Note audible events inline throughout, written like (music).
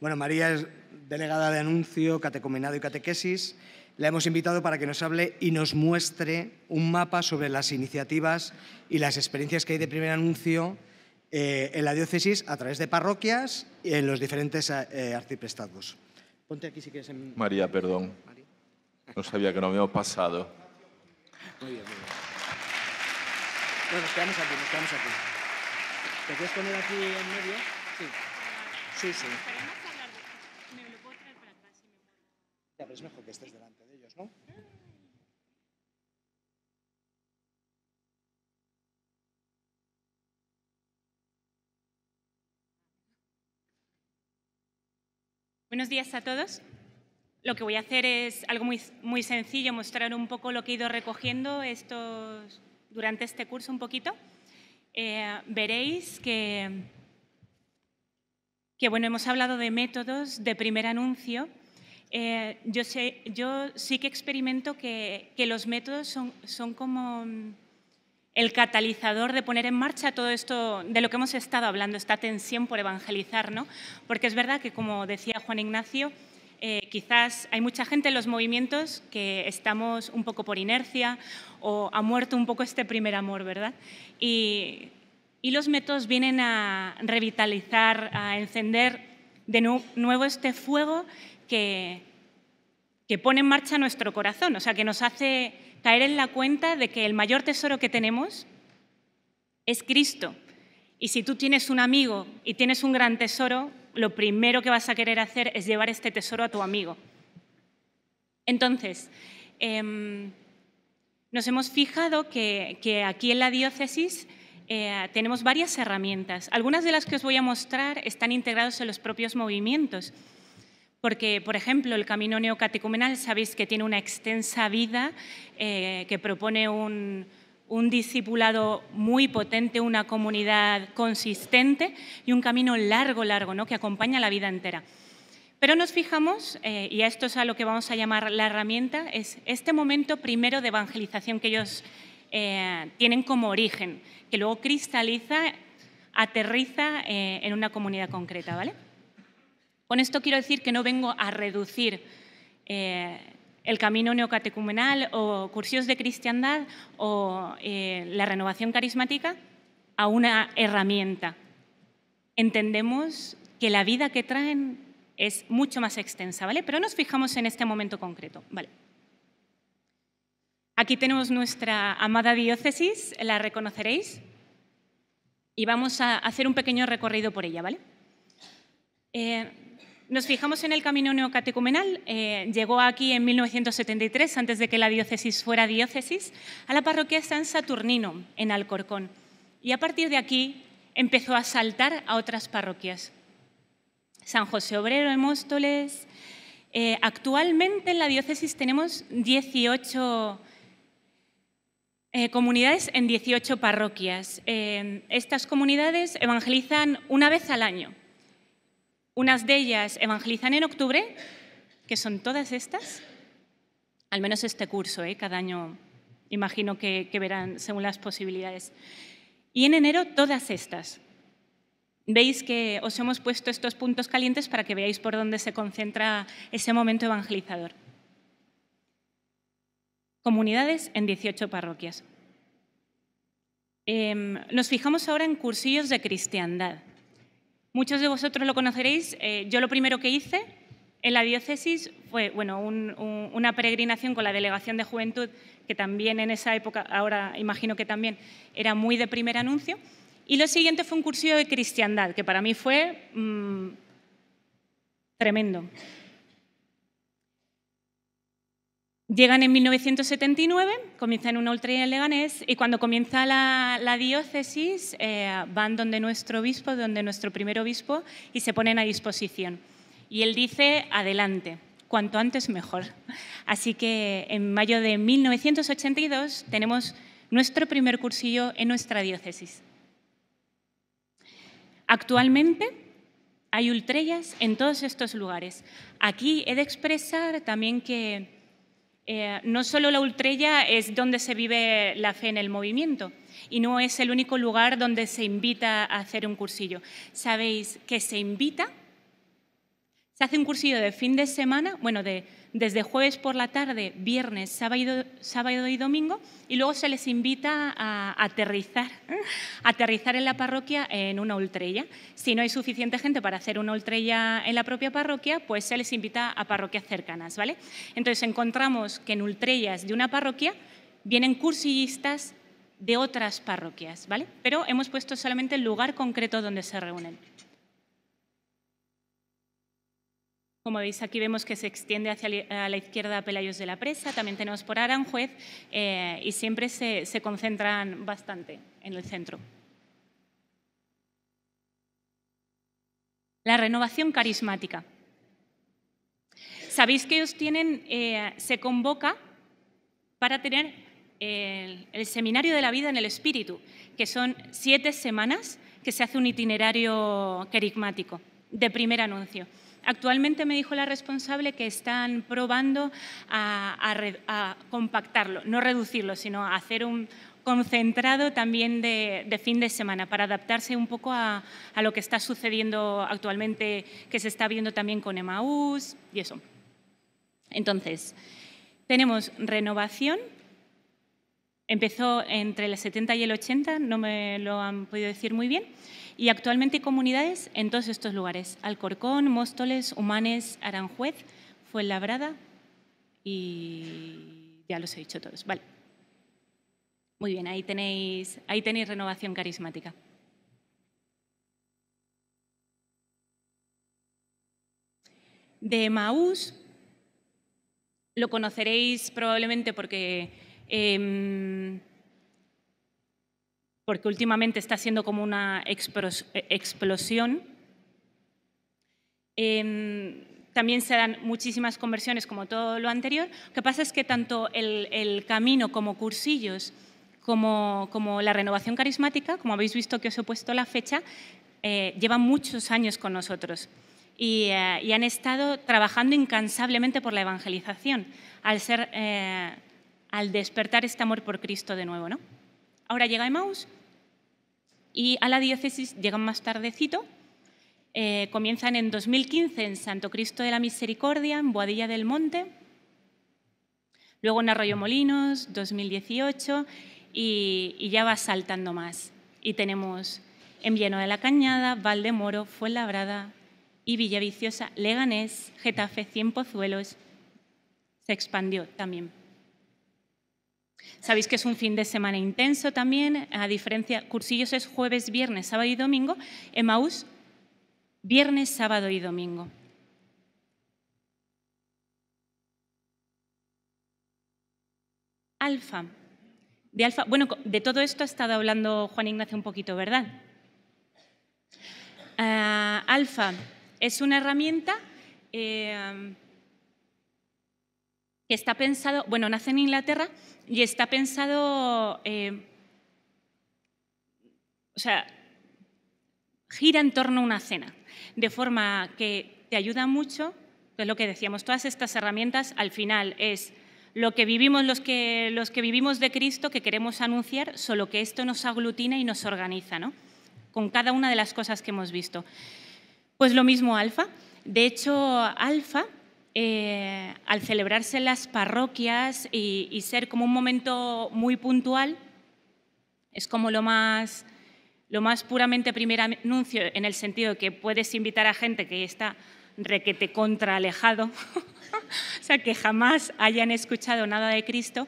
Bueno, María es delegada de anuncio, Catecomenado y catequesis. La hemos invitado para que nos hable y nos muestre un mapa sobre las iniciativas y las experiencias que hay de primer anuncio eh, en la diócesis a través de parroquias y en los diferentes eh, Ponte aquí María, perdón. No sabía que no habíamos pasado. nos quedamos aquí, nos aquí. ¿Te quieres poner aquí en Sí, sí. es mejor que estés delante de ellos, ¿no? Buenos días a todos. Lo que voy a hacer es algo muy, muy sencillo, mostrar un poco lo que he ido recogiendo estos, durante este curso un poquito. Eh, veréis que, que bueno, hemos hablado de métodos de primer anuncio eh, yo, sí que experimento que, los métodos son, como mm, el catalizador de poner en marcha todo esto de lo que hemos estado hablando, esta tensión por evangelizar, ¿no? Porque es verdad que, como decía Juan Ignacio, eh, quizás hay mucha gente en los movimientos que estamos un poco por inercia o ha muerto un poco este primer amor, ¿verdad? Y, y los métodos vienen a revitalizar, a encender de nuevo este fuego que, que pone en marcha nuestro corazón, o sea, que nos hace caer en la cuenta de que el mayor tesoro que tenemos es Cristo. Y si tú tienes un amigo y tienes un gran tesoro, lo primero que vas a querer hacer es llevar este tesoro a tu amigo. Entonces, em, nos hemos fijado que, aquí en la diócesis eh, tenemos varias herramientas. Algunas de las que os voy a mostrar están integradas en los propios movimientos. Porque, por ejemplo, el camino neocatecumenal, sabéis que tiene una extensa vida, eh, que propone un, discipulado muy potente, una comunidad consistente y un camino largo, largo, ¿no? que acompaña la vida entera. Pero nos fijamos, eh, y esto es a lo que vamos a llamar la herramienta, es este momento primero de evangelización que ellos eh, tienen como origen, que luego cristaliza, aterriza en una comunidad concreta, ¿vale? Con esto quiero decir que no vengo a reducir eh, el camino neocatecumenal o cursos de cristiandad o eh, la renovación carismática a una herramienta. Entendemos que la vida que traen es mucho más extensa, ¿vale? Pero nos fijamos en este momento concreto, ¿vale? Aquí tenemos nuestra amada diócesis, la reconoceréis, y vamos a hacer un pequeño recorrido por ella, ¿vale? Eh, nos fijamos en el camino neocatecumenal. Eh, llegó aquí en 1973, antes de que la diócesis fuera diócesis, a la parroquia San Saturnino, en Alcorcón. Y a partir de aquí empezó a saltar a otras parroquias. San José Obrero en Móstoles. Eh, actualmente en la diócesis tenemos 18 eh, comunidades en 18 parroquias. estas comunidades evangelizan una vez al año unas de ellas evangelizan en octubre, que son todas estas, al menos este curso, ¿eh? cada año imagino que, verán según las posibilidades. Y en enero todas estas. Veis que os hemos puesto estos puntos calientes para que veáis por dónde se concentra ese momento evangelizador. Comunidades en 18 parroquias. Em, nos fijamos ahora en cursillos de cristiandad. Muchos de vosotros lo conoceréis. Eh, yo lo primero que hice en la diócesis fue una peregrinación con la Delegación de Juventud, que también en esa época, ahora imagino que también, era muy de primer anuncio. Y lo siguiente fue un cursillo de cristiandad, que para mí fue mm, tremendo. Llegan en 1979, comienzan una ultra en Leganés y cuando comienza la, diócesis eh, van donde nuestro obispo, donde nuestro primer obispo y se ponen a disposición. Y él dice, adelante, cuanto antes mejor. Así que en mayo de 1982 tenemos nuestro primer cursillo en nuestra diócesis. Actualmente hay ultrellas en todos estos lugares. Aquí he de expresar también que eh, no solo la Ultrella es donde se vive la fe en el movimiento y no es el único lugar donde se invita a hacer un cursillo. Sabéis que se invita, se hace un cursillo de fin de semana, bueno, de desde jueves por la tarde, viernes, sábado, y domingo, y luego se les invita a aterrizar, aterrizar en la parroquia en una ultrella. Si no hay suficiente gente para hacer una ultrella en la propia parroquia, pues se les invita a parroquias cercanas, ¿vale? Entonces encontramos que en ultrellas de una parroquia vienen cursillistas de otras parroquias, ¿vale? Pero hemos puesto solamente el lugar concreto donde se reúnen. Como veis, aquí vemos que se extiende hacia la izquierda a Pelayos de la Presa, también tenemos por Aranjuez eh, y siempre se, concentran bastante en el centro. La renovación carismática. Sabéis que ellos tienen, eh, se convoca para tener el, seminario de la vida en el espíritu, que son siete semanas que se hace un itinerario carismático de primer anuncio. Actualmente me dijo la responsable que están probando a, compactarlo, no reducirlo, sino hacer un concentrado también de, fin de semana para adaptarse un poco a, lo que está sucediendo actualmente, que se está viendo también con Emaús y eso. Entonces, tenemos renovación, Empezó entre el 70 y el 80, no me lo han podido decir muy bien, y actualmente hay comunidades en todos estos lugares, Alcorcón, Móstoles, Humanes, Aranjuez, Fuenlabrada y ya los he dicho todos. Vale. Muy bien, ahí tenéis, ahí tenéis renovación carismática. De Maús lo conoceréis probablemente porque Em, porque últimamente está siendo como una eh, explosión. Em, también se dan muchísimas conversiones como todo lo anterior. Lo que pasa es que tanto el, camino como cursillos, como, como, la renovación carismática, como habéis visto que os he puesto la fecha, eh, llevan muchos años con nosotros. Eh, y, han estado trabajando incansablemente por la evangelización, al ser eh, al despertar este amor por Cristo de nuevo, ¿no? Ahora llega Emmaus y a la diócesis llegan más tardecito. Eh, comienzan en 2015 en Santo Cristo de la Misericordia, en Boadilla del Monte, luego en Arroyo Molinos, 2018, y, ya va saltando más. Y tenemos en Vieno de la Cañada, Valdemoro, Fuenlabrada y Villaviciosa, Leganés, Getafe, Cien Pozuelos. Se expandió también. Sabéis que es un fin de semana intenso también, a diferencia, cursillos es jueves, viernes, sábado y domingo, Emaús viernes, sábado y domingo. Alfa. De alfa, bueno, de todo esto ha estado hablando Juan Ignacio un poquito, ¿verdad? Ah, alfa es una herramienta eh, que está pensado, bueno, nace en Inglaterra y está pensado, eh, o sea, gira en torno a una cena, de forma que te ayuda mucho, es lo que decíamos, todas estas herramientas al final es lo que vivimos los que, los que vivimos de Cristo que queremos anunciar, solo que esto nos aglutina y nos organiza, ¿no? Con cada una de las cosas que hemos visto. Pues lo mismo Alfa. De hecho, Alfa eh, al celebrarse las parroquias y, ser como un momento muy puntual, es como lo más, lo más puramente primer anuncio, en el sentido que puedes invitar a gente que está requete contra alejado, (laughs) o sea, que jamás hayan escuchado nada de Cristo,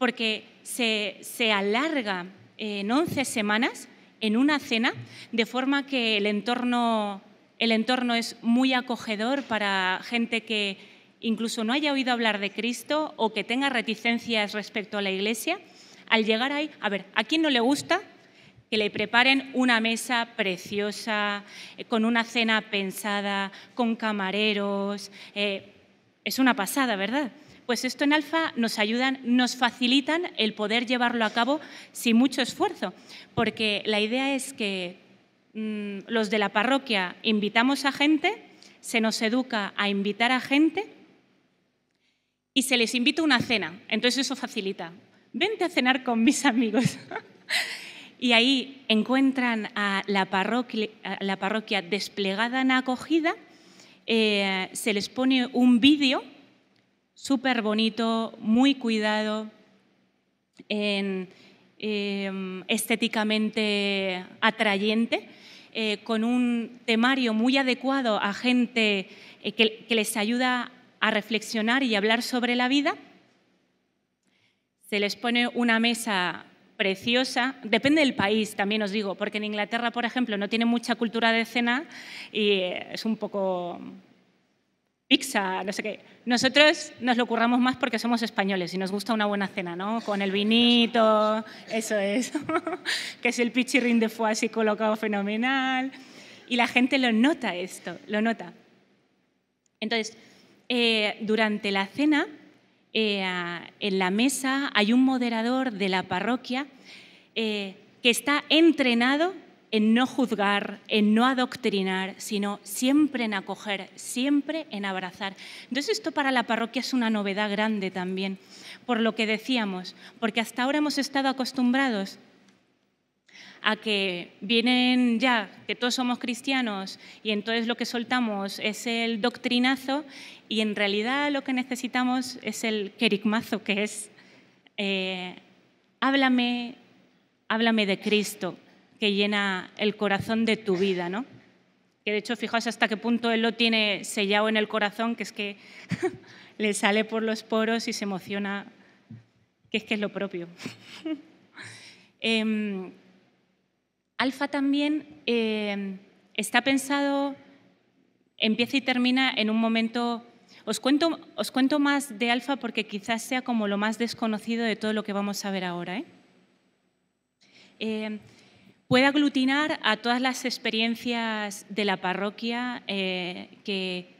porque se, se alarga en 11 semanas en una cena, de forma que el entorno el entorno es muy acogedor para gente que incluso no haya oído hablar de Cristo o que tenga reticencias respecto a la iglesia. Al llegar ahí, a ver, ¿a quién no le gusta que le preparen una mesa preciosa, eh, con una cena pensada, con camareros? Eh, es una pasada, ¿verdad? Pues esto en Alfa nos ayudan, nos facilitan el poder llevarlo a cabo sin mucho esfuerzo, porque la idea es que Mm, los de la parroquia invitamos a gente, se nos educa a invitar a gente y se les invita una cena. Entonces eso facilita. Vente a cenar con mis amigos. (laughs) y ahí encuentran a la parroquia, desplegada en acogida. Eh, se les pone un vídeo súper bonito, muy cuidado, em, estéticamente atrayente eh, con un temario muy adecuado a gente eh, que, que les ayuda a reflexionar y hablar sobre la vida. Se les pone una mesa preciosa, depende del país también os digo, porque en Inglaterra, por ejemplo, no tiene mucha cultura de cena y eh, es un poco pizza, no sé qué. Nosotros nos lo curramos más porque somos españoles y nos gusta una buena cena, ¿no? Con el vinito, eso es, (laughs) que es el pichirrín de foie así colocado fenomenal. Y la gente lo nota esto, lo nota. Entonces, eh, durante la cena, eh, en la mesa hay un moderador de la parroquia eh, que está entrenado en no juzgar, en no adoctrinar, sino siempre en acoger, siempre en abrazar. Entonces esto para la parroquia es una novedad grande también, por lo que decíamos, porque hasta ahora hemos estado acostumbrados a que vienen ya, que todos somos cristianos y entonces lo que soltamos es el doctrinazo y en realidad lo que necesitamos es el querigmazo, que es, eh, háblame, háblame de Cristo, que llena el corazón de tu vida, ¿no? Que de hecho, fijaos hasta qué punto él lo tiene sellado en el corazón, que es que (laughs) le sale por los poros y se emociona, que es que es lo propio. (laughs) Em, Alfa también em, está pensado, empieza y termina en un momento... Os cuento, os cuento más de Alfa porque quizás sea como lo más desconocido de todo lo que vamos a ver ahora. ¿eh? Em, puede aglutinar a todas las experiencias de la parroquia eh, que,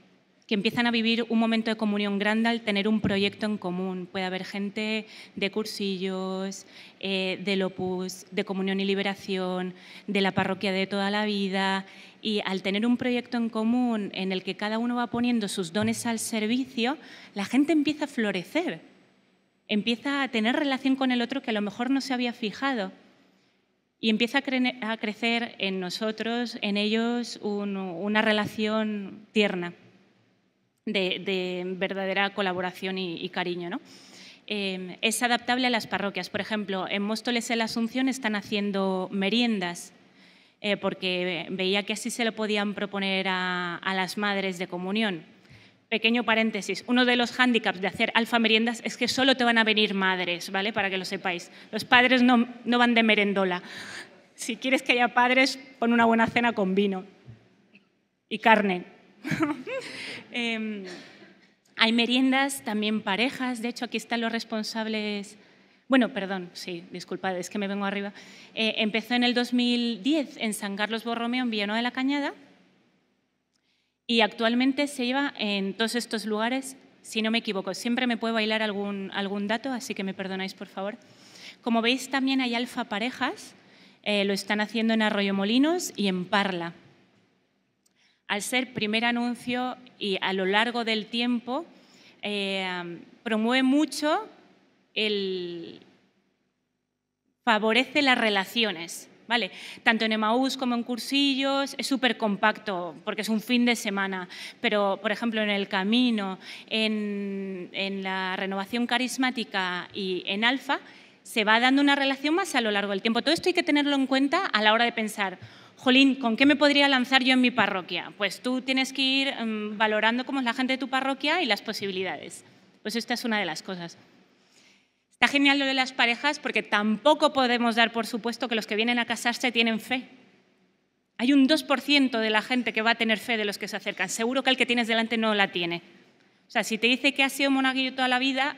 empiezan a vivir un momento de comunión grande al tener un proyecto en común. Puede haber gente de cursillos, eh, de del opus, de comunión y liberación, de la parroquia de toda la vida. Y al tener un proyecto en común en el que cada uno va poniendo sus dones al servicio, la gente empieza a florecer, empieza a tener relación con el otro que a lo mejor no se había fijado. Y empieza a, crecer en nosotros, en ellos, una relación tierna de, verdadera colaboración y, cariño. ¿no? Em, es adaptable a las parroquias. Por ejemplo, en Móstoles en la Asunción están haciendo meriendas eh, porque veía que así se lo podían proponer a las madres de comunión Pequeño paréntesis, uno de los hándicaps de hacer alfa meriendas es que solo te van a venir madres, ¿vale? Para que lo sepáis. Los padres no, van de merendola. Si quieres que haya padres, pon una buena cena con vino y carne. (laughs) Em, hay meriendas, también parejas. De hecho, aquí están los responsables. Bueno, perdón, sí, disculpad, es que me vengo arriba. Eh, empezó en el 2010 en San Carlos Borromeo, en Villanueva de la Cañada y actualmente se lleva en todos estos lugares, si no me equivoco. Siempre me puede bailar algún, algún dato, así que me perdonáis, por favor. Como veis, también hay alfa parejas. Eh, lo están haciendo en Arroyo Molinos y en Parla. Al ser primer anuncio y a lo largo del tiempo, eh, promueve mucho el... favorece las relaciones tanto en Emaús como en cursillos, es súper compacto porque es un fin de semana, pero por ejemplo en el camino, en, en la renovación carismática y en alfa, se va dando una relación más a lo largo del tiempo. Todo esto hay que tenerlo en cuenta a la hora de pensar, jolín, ¿con qué me podría lanzar yo en mi parroquia? Pues tú tienes que ir mm, valorando cómo es la gente de tu parroquia y las posibilidades. Pues esta es una de las cosas. Está genial lo de las parejas porque tampoco podemos dar por supuesto que los que vienen a casarse tienen fe. Hay un 2% de la gente que va a tener fe de los que se acercan. Seguro que el que tienes delante no la tiene. O sea, si te dice que has sido monaguillo toda la vida,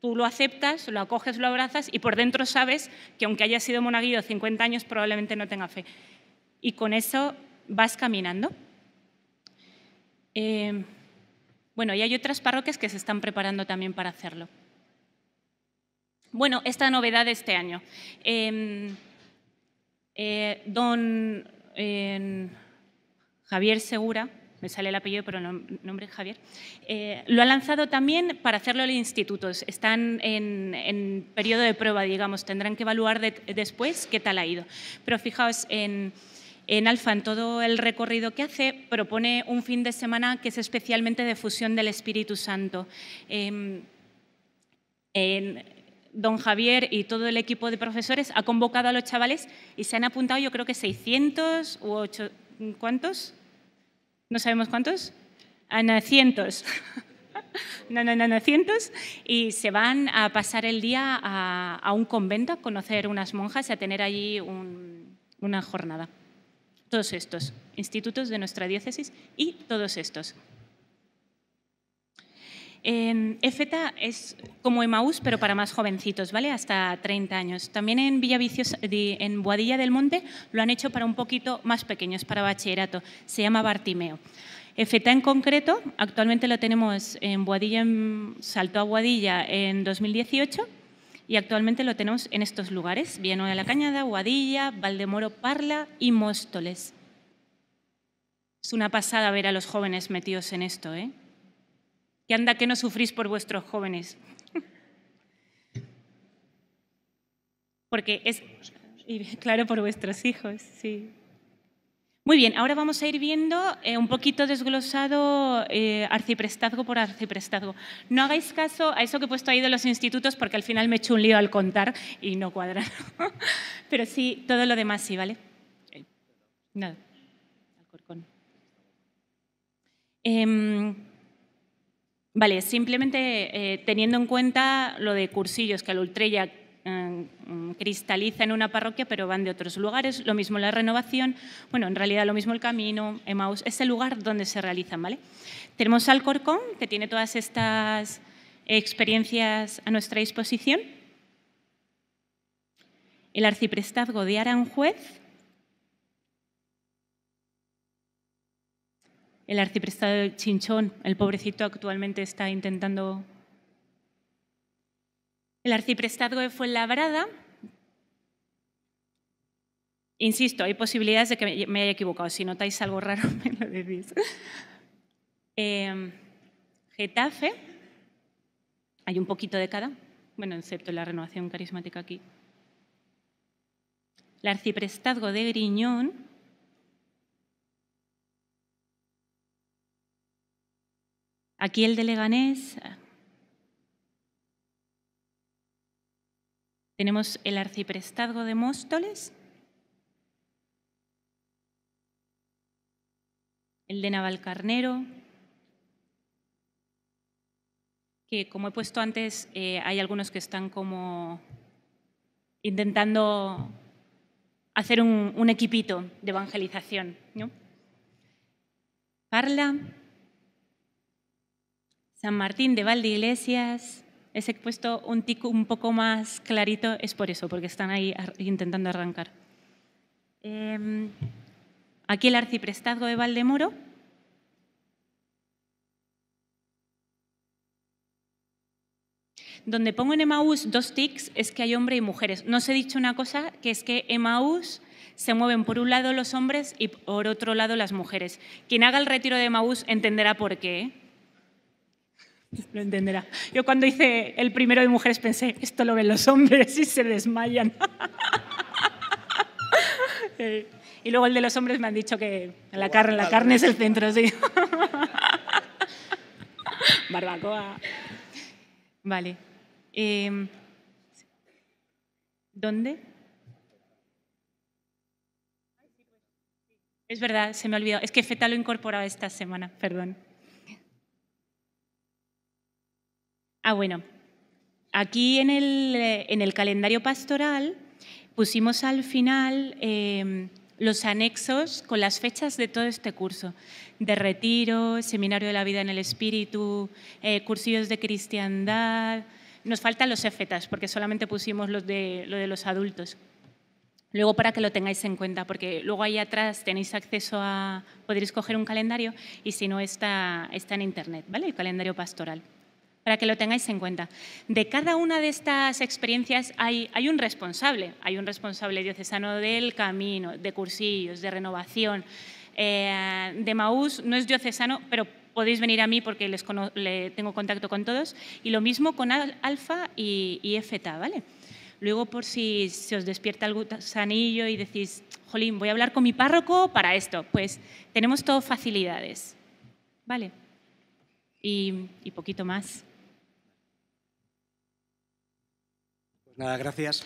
tú lo aceptas, lo acoges, lo abrazas y por dentro sabes que aunque haya sido monaguillo 50 años probablemente no tenga fe. Y con eso vas caminando. Eh, bueno, y hay otras parroquias que se están preparando también para hacerlo. Bueno, esta novedad de este año. Em, eh, don em, Javier Segura, me sale el apellido, pero nombre Javier, eh, lo ha lanzado también para hacerlo en institutos. Están en, periodo de prueba, digamos, tendrán que evaluar después qué tal ha ido. Pero fijaos, en, Alfa, en todo el recorrido que hace, propone un fin de semana que es especialmente de fusión del Espíritu Santo. Em, en, don Javier y todo el equipo de profesores ha convocado a los chavales y se han apuntado yo creo que 600 u 8, ¿cuántos? No sabemos cuántos. Ana, ah, cientos. (laughs) no, no, no, cientos. Y se van a pasar el día a, un convento, a conocer unas monjas y a tener allí una jornada. Todos estos institutos de nuestra diócesis y todos estos. EFETA es como Emaús, pero para más jovencitos, ¿vale? Hasta 30 años. También en Villaviciosa, en Boadilla del Monte, lo han hecho para un poquito más pequeños, para bachillerato. Se llama Bartimeo. EFETA en concreto, actualmente lo tenemos en Boadilla, en, saltó a Boadilla en 2018 y actualmente lo tenemos en estos lugares, Villanueva de la Cañada, Boadilla, Valdemoro Parla y Móstoles. Es una pasada ver a los jóvenes metidos en esto, ¿eh? Y anda que no sufrís por vuestros jóvenes. (laughs) Porque es, y claro, por vuestros hijos, sí. Muy bien, ahora vamos a ir viendo eh, un poquito desglosado eh, arciprestazgo por arciprestazgo. No hagáis caso a eso que he puesto ahí de los institutos porque al final me he hecho un lío al contar y no cuadra. (laughs) Pero sí, todo lo demás sí, ¿vale? Nada. Vale, simplemente eh, teniendo en cuenta lo de cursillos, que al ultrella eh, cristaliza en una parroquia, pero van de otros lugares. Lo mismo la renovación, bueno, en realidad lo mismo el camino, Emaus, es el lugar donde se realizan, ¿vale? Tenemos Alcorcón, que tiene todas estas experiencias a nuestra disposición. El arciprestazgo de Aranjuez, el arciprestado de Chinchón, el pobrecito actualmente está intentando... El arciprestado de Fuenlabrada, insisto, hay posibilidades de que me haya equivocado, si notáis algo raro (laughs) me lo decís. Em, Getafe, hay un poquito de cada, bueno, excepto la renovación carismática aquí. El arciprestazgo de Griñón, Aquí el de Leganés. Tenemos el arciprestazgo de Móstoles. El de Navalcarnero. Que como he puesto antes, eh, hay algunos que están como intentando hacer un, equipito de evangelización. Parla, San Martín de Valdeiglesias, he puesto un tico un poco más clarito es por eso, porque están ahí intentando arrancar. Em, aquí el arciprestazgo de Valdemoro. Donde pongo en Emaús dos tics es que hay hombre y mujeres. No os he dicho una cosa, que es que en Maus se mueven por un lado los hombres y por otro lado las mujeres. Quien haga el retiro de Emaús entenderá por qué. ¿eh? (laughs) Lo entenderá. Yo cuando hice el primero de mujeres pensé, esto lo ven los hombres y se desmayan. (laughs) Eh, y luego el de los hombres me han dicho que la carne, la carne es el centro, sí. (laughs) Barbacoa. Vale. Em, ¿Dónde? Es verdad, se me olvidó. Es que Feta lo incorporaba incorporado esta semana, perdón. Ah, bueno. Aquí eh, en el, calendario pastoral pusimos al final em, los anexos con las fechas de todo este curso, de retiro, seminario de la vida en el espíritu, eh, cursillos de cristiandad. Nos faltan los efetas, porque solamente pusimos los de, lo de los adultos. Luego para que lo tengáis en cuenta, porque luego ahí atrás tenéis acceso a, podréis coger un calendario y si no está, está en internet, ¿vale? El calendario pastoral para que lo tengáis en cuenta. De cada una de estas experiencias hay, un responsable, hay un responsable diocesano del camino, de cursillos, de renovación. Eh, de Maús no es diocesano, pero podéis venir a mí porque les tengo contacto con todos. Y lo mismo con Alfa y, Feta, ¿vale? Luego, por si se os despierta el gusanillo y decís, jolín, voy a hablar con mi párroco para esto, pues tenemos todo facilidades, ¿vale? y poquito más. Nada, gracias.